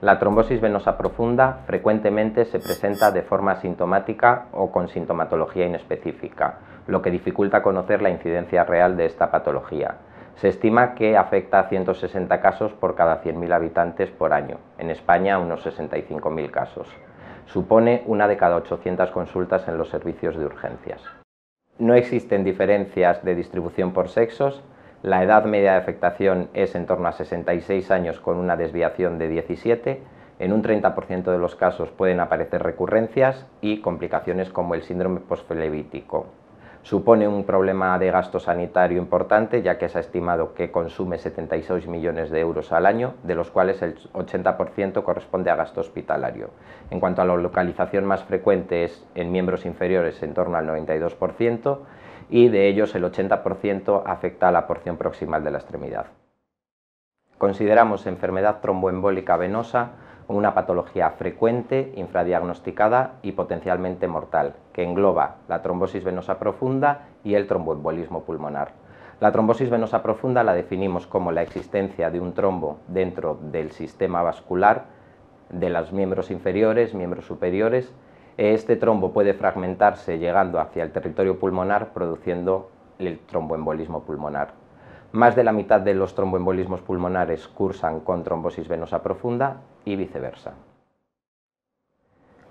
La trombosis venosa profunda frecuentemente se presenta de forma asintomática o con sintomatología inespecífica, lo que dificulta conocer la incidencia real de esta patología. Se estima que afecta a 160 casos por cada 100.000 habitantes por año, en España unos 65.000 casos. Supone una de cada 800 consultas en los servicios de urgencias. No existen diferencias de distribución por sexos, la edad media de afectación es en torno a 66 años con una desviación de 17. En un 30% de los casos pueden aparecer recurrencias y complicaciones como el síndrome posfelevítico. Supone un problema de gasto sanitario importante, ya que se ha estimado que consume 76 millones de euros al año, de los cuales el 80% corresponde a gasto hospitalario. En cuanto a la localización más frecuente es en miembros inferiores, en torno al 92%, y de ellos el 80% afecta a la porción proximal de la extremidad. Consideramos enfermedad tromboembólica venosa una patología frecuente, infradiagnosticada y potencialmente mortal, que engloba la trombosis venosa profunda y el tromboembolismo pulmonar. La trombosis venosa profunda la definimos como la existencia de un trombo dentro del sistema vascular de los miembros inferiores, miembros superiores este trombo puede fragmentarse llegando hacia el territorio pulmonar produciendo el tromboembolismo pulmonar. Más de la mitad de los tromboembolismos pulmonares cursan con trombosis venosa profunda y viceversa.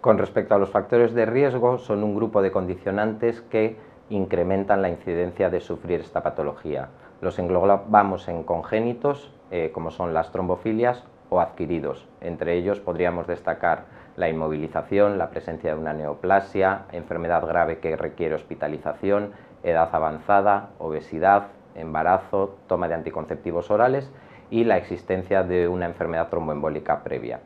Con respecto a los factores de riesgo, son un grupo de condicionantes que incrementan la incidencia de sufrir esta patología. Los englobamos en congénitos, eh, como son las trombofilias, o adquiridos. Entre ellos podríamos destacar la inmovilización, la presencia de una neoplasia, enfermedad grave que requiere hospitalización, edad avanzada, obesidad, embarazo, toma de anticonceptivos orales y la existencia de una enfermedad tromboembólica previa.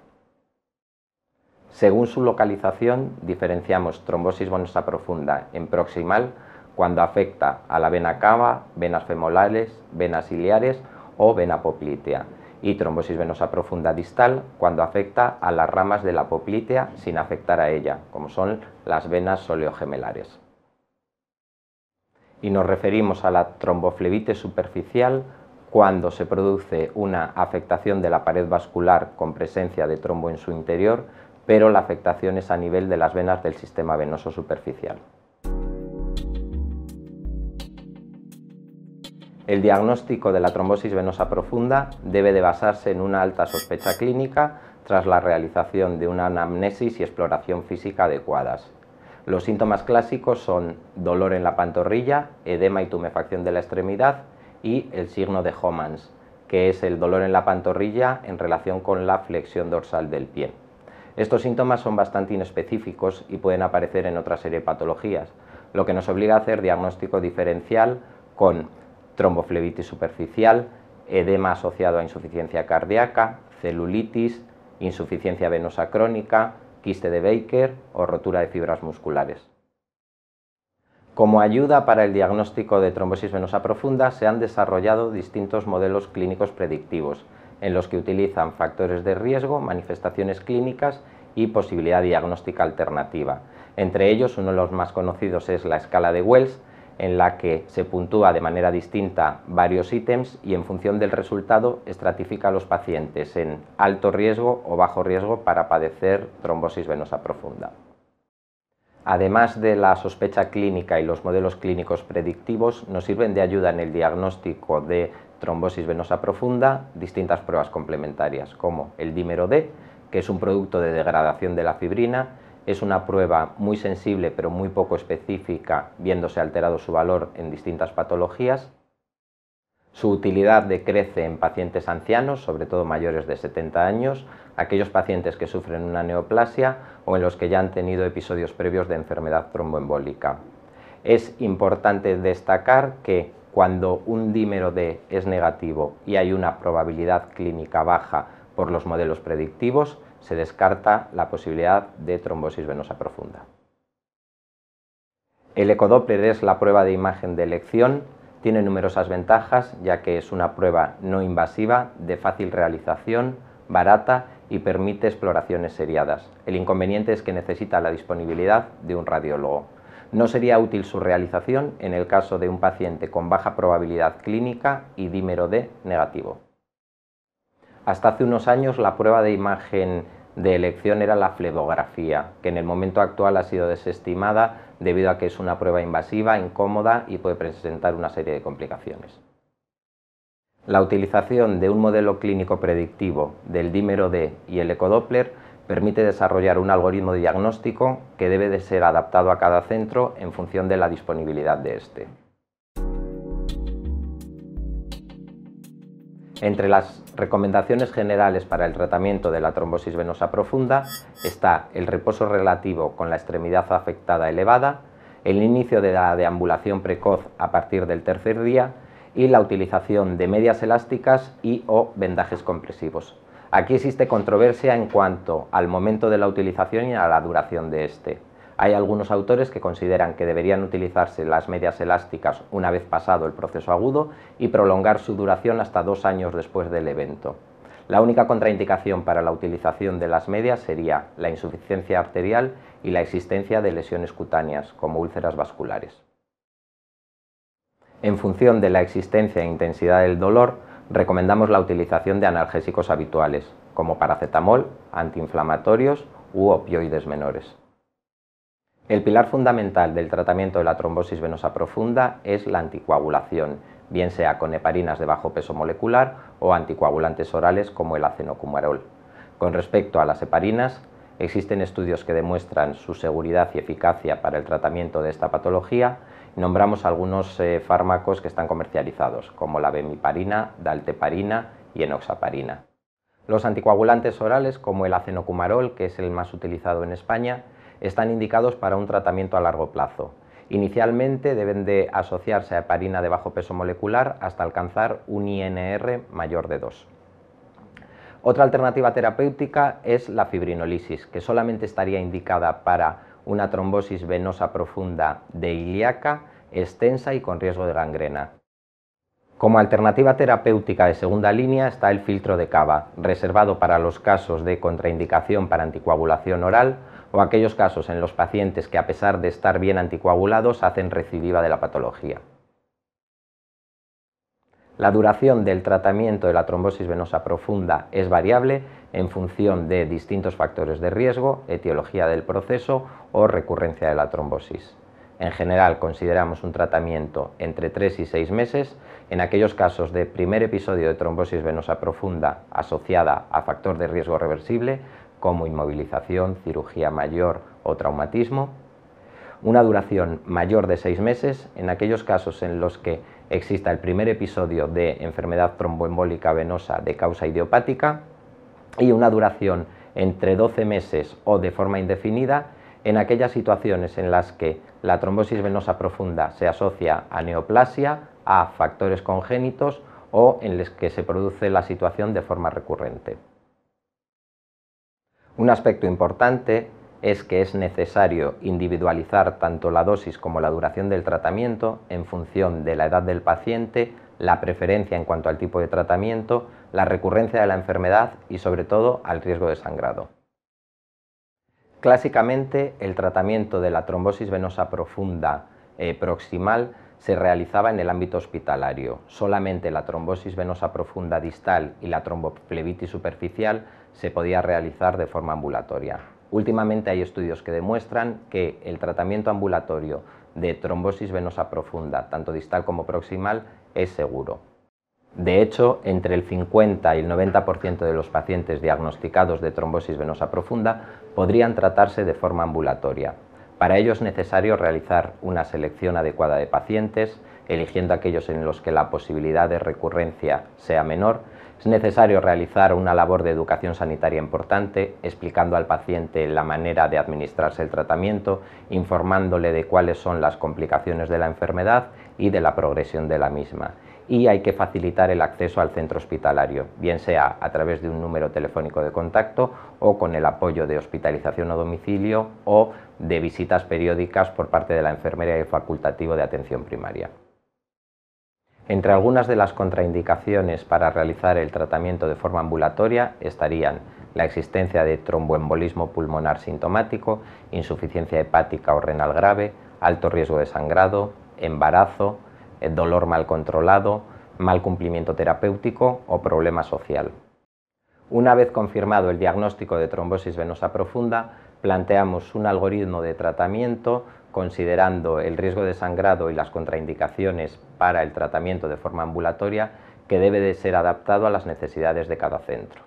Según su localización, diferenciamos trombosis venosa profunda en proximal cuando afecta a la vena cava, venas femorales, venas iliares o vena poplitea y trombosis venosa profunda distal cuando afecta a las ramas de la poplitea sin afectar a ella, como son las venas soleogemelares. Y nos referimos a la tromboflebitis superficial cuando se produce una afectación de la pared vascular con presencia de trombo en su interior, pero la afectación es a nivel de las venas del sistema venoso superficial. El diagnóstico de la trombosis venosa profunda debe de basarse en una alta sospecha clínica tras la realización de una anamnesis y exploración física adecuadas. Los síntomas clásicos son dolor en la pantorrilla, edema y tumefacción de la extremidad y el signo de Homans, que es el dolor en la pantorrilla en relación con la flexión dorsal del pie. Estos síntomas son bastante inespecíficos y pueden aparecer en otra serie de patologías, lo que nos obliga a hacer diagnóstico diferencial con tromboflevitis superficial, edema asociado a insuficiencia cardíaca, celulitis, insuficiencia venosa crónica, quiste de Baker o rotura de fibras musculares. Como ayuda para el diagnóstico de trombosis venosa profunda se han desarrollado distintos modelos clínicos predictivos, en los que utilizan factores de riesgo, manifestaciones clínicas y posibilidad diagnóstica alternativa. Entre ellos, uno de los más conocidos es la escala de Wells, en la que se puntúa de manera distinta varios ítems y en función del resultado estratifica a los pacientes en alto riesgo o bajo riesgo para padecer trombosis venosa profunda. Además de la sospecha clínica y los modelos clínicos predictivos, nos sirven de ayuda en el diagnóstico de trombosis venosa profunda distintas pruebas complementarias, como el dímero D, que es un producto de degradación de la fibrina, es una prueba muy sensible pero muy poco específica, viéndose alterado su valor en distintas patologías. Su utilidad decrece en pacientes ancianos, sobre todo mayores de 70 años, aquellos pacientes que sufren una neoplasia o en los que ya han tenido episodios previos de enfermedad tromboembólica. Es importante destacar que cuando un dímero D es negativo y hay una probabilidad clínica baja por los modelos predictivos, se descarta la posibilidad de trombosis venosa profunda. El ecodoppler es la prueba de imagen de elección, tiene numerosas ventajas ya que es una prueba no invasiva, de fácil realización, barata y permite exploraciones seriadas. El inconveniente es que necesita la disponibilidad de un radiólogo. No sería útil su realización en el caso de un paciente con baja probabilidad clínica y dímero D negativo. Hasta hace unos años la prueba de imagen de elección era la flebografía, que en el momento actual ha sido desestimada debido a que es una prueba invasiva, incómoda y puede presentar una serie de complicaciones. La utilización de un modelo clínico predictivo del dímero D y el ecodoppler permite desarrollar un algoritmo diagnóstico que debe de ser adaptado a cada centro en función de la disponibilidad de este. Entre las recomendaciones generales para el tratamiento de la trombosis venosa profunda está el reposo relativo con la extremidad afectada elevada, el inicio de la deambulación precoz a partir del tercer día y la utilización de medias elásticas y o vendajes compresivos. Aquí existe controversia en cuanto al momento de la utilización y a la duración de este. Hay algunos autores que consideran que deberían utilizarse las medias elásticas una vez pasado el proceso agudo y prolongar su duración hasta dos años después del evento. La única contraindicación para la utilización de las medias sería la insuficiencia arterial y la existencia de lesiones cutáneas, como úlceras vasculares. En función de la existencia e intensidad del dolor, recomendamos la utilización de analgésicos habituales, como paracetamol, antiinflamatorios u opioides menores. El pilar fundamental del tratamiento de la trombosis venosa profunda es la anticoagulación, bien sea con heparinas de bajo peso molecular o anticoagulantes orales como el acenocumarol. Con respecto a las heparinas, existen estudios que demuestran su seguridad y eficacia para el tratamiento de esta patología. Nombramos algunos eh, fármacos que están comercializados, como la bemiparina, dalteparina y enoxaparina. Los anticoagulantes orales, como el acenocumarol, que es el más utilizado en España, están indicados para un tratamiento a largo plazo. Inicialmente deben de asociarse a heparina de bajo peso molecular hasta alcanzar un INR mayor de 2. Otra alternativa terapéutica es la fibrinolisis, que solamente estaría indicada para una trombosis venosa profunda de ilíaca, extensa y con riesgo de gangrena. Como alternativa terapéutica de segunda línea está el filtro de cava, reservado para los casos de contraindicación para anticoagulación oral o aquellos casos en los pacientes que a pesar de estar bien anticoagulados hacen recidiva de la patología. La duración del tratamiento de la trombosis venosa profunda es variable en función de distintos factores de riesgo, etiología del proceso o recurrencia de la trombosis. En general consideramos un tratamiento entre 3 y 6 meses en aquellos casos de primer episodio de trombosis venosa profunda asociada a factor de riesgo reversible como inmovilización, cirugía mayor o traumatismo. Una duración mayor de seis meses en aquellos casos en los que exista el primer episodio de enfermedad tromboembólica venosa de causa idiopática y una duración entre 12 meses o de forma indefinida en aquellas situaciones en las que la trombosis venosa profunda se asocia a neoplasia, a factores congénitos o en las que se produce la situación de forma recurrente. Un aspecto importante es que es necesario individualizar tanto la dosis como la duración del tratamiento en función de la edad del paciente, la preferencia en cuanto al tipo de tratamiento, la recurrencia de la enfermedad y sobre todo al riesgo de sangrado. Clásicamente el tratamiento de la trombosis venosa profunda eh, proximal se realizaba en el ámbito hospitalario. Solamente la trombosis venosa profunda distal y la tromboflebitis superficial se podía realizar de forma ambulatoria. Últimamente hay estudios que demuestran que el tratamiento ambulatorio de trombosis venosa profunda, tanto distal como proximal, es seguro. De hecho, entre el 50 y el 90% de los pacientes diagnosticados de trombosis venosa profunda podrían tratarse de forma ambulatoria. Para ello es necesario realizar una selección adecuada de pacientes, eligiendo aquellos en los que la posibilidad de recurrencia sea menor es necesario realizar una labor de educación sanitaria importante, explicando al paciente la manera de administrarse el tratamiento, informándole de cuáles son las complicaciones de la enfermedad y de la progresión de la misma. Y hay que facilitar el acceso al centro hospitalario, bien sea a través de un número telefónico de contacto o con el apoyo de hospitalización a domicilio o de visitas periódicas por parte de la enfermería y facultativo de atención primaria. Entre algunas de las contraindicaciones para realizar el tratamiento de forma ambulatoria estarían la existencia de tromboembolismo pulmonar sintomático, insuficiencia hepática o renal grave, alto riesgo de sangrado, embarazo, eh, dolor mal controlado, mal cumplimiento terapéutico o problema social. Una vez confirmado el diagnóstico de trombosis venosa profunda, planteamos un algoritmo de tratamiento considerando el riesgo de sangrado y las contraindicaciones para el tratamiento de forma ambulatoria que debe de ser adaptado a las necesidades de cada centro.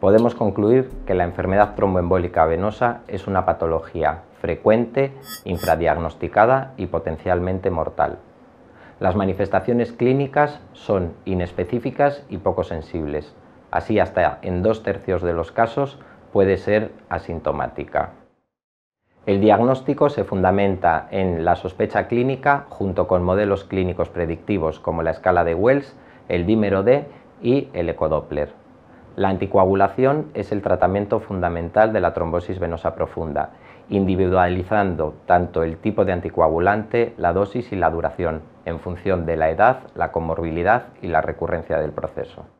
Podemos concluir que la enfermedad tromboembólica venosa es una patología frecuente, infradiagnosticada y potencialmente mortal. Las manifestaciones clínicas son inespecíficas y poco sensibles. Así, hasta en dos tercios de los casos puede ser asintomática. El diagnóstico se fundamenta en la sospecha clínica junto con modelos clínicos predictivos como la escala de Wells, el dímero D y el ecodoppler. La anticoagulación es el tratamiento fundamental de la trombosis venosa profunda, individualizando tanto el tipo de anticoagulante, la dosis y la duración, en función de la edad, la comorbilidad y la recurrencia del proceso.